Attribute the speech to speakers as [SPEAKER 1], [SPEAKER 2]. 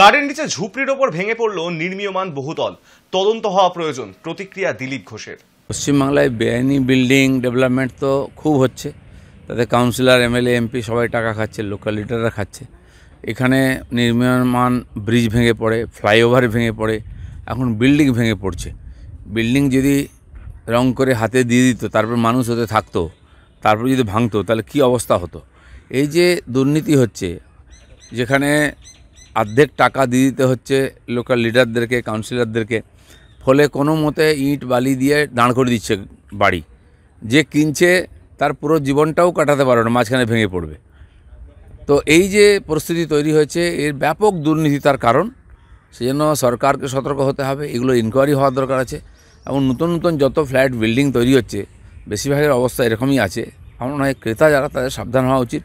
[SPEAKER 1] গাড়ির নিচে ঝুপড়ির ওপর ভেঙে পড়ল নির্মীয়মান বহুতল তদন্ত হওয়া প্রয়োজন প্রতিক্রিয়া দিলীপ ঘোষের
[SPEAKER 2] পশ্চিমবাংলায় বেআইনি বিল্ডিং ডেভেলপমেন্ট তো খুব হচ্ছে তাতে কাউন্সিলর এমএলএ এমপি সবাই টাকা খাচ্ছে লোকাল লিডাররা খাচ্ছে এখানে নির্মীয়মান ব্রিজ ভেঙে পড়ে ফ্লাইওভার ভেঙে পড়ে এখন বিল্ডিং ভেঙে পড়ছে বিল্ডিং যদি রং করে হাতে দিয়ে দিত তারপর মানুষ হতে থাকতো তারপর যদি ভাঙতো তাহলে কি অবস্থা হতো এই যে দুর্নীতি হচ্ছে যেখানে অর্ধেক টাকা দিয়ে দিতে হচ্ছে লোকাল লিডারদেরকে কাউন্সিলরদেরকে ফলে কোনো মতে ইট বালি দিয়ে দাঁড় করে দিচ্ছে বাড়ি যে কিনছে তার পুরো জীবনটাও কাটাতে পারবে না মাঝখানে ভেঙে পড়বে তো এই যে পরিস্থিতি তৈরি হয়েছে এর ব্যাপক দুর্নীতি তার কারণ সেজন্য সরকারকে সতর্ক হতে হবে এগুলো ইনকোয়ারি হওয়ার দরকার আছে এবং নতুন
[SPEAKER 3] নতুন যত ফ্ল্যাট বিল্ডিং তৈরি হচ্ছে বেশিরভাগের অবস্থা এরকমই আছে আমার মনে হয় ক্রেতা যারা তাদের সাবধান হওয়া উচিত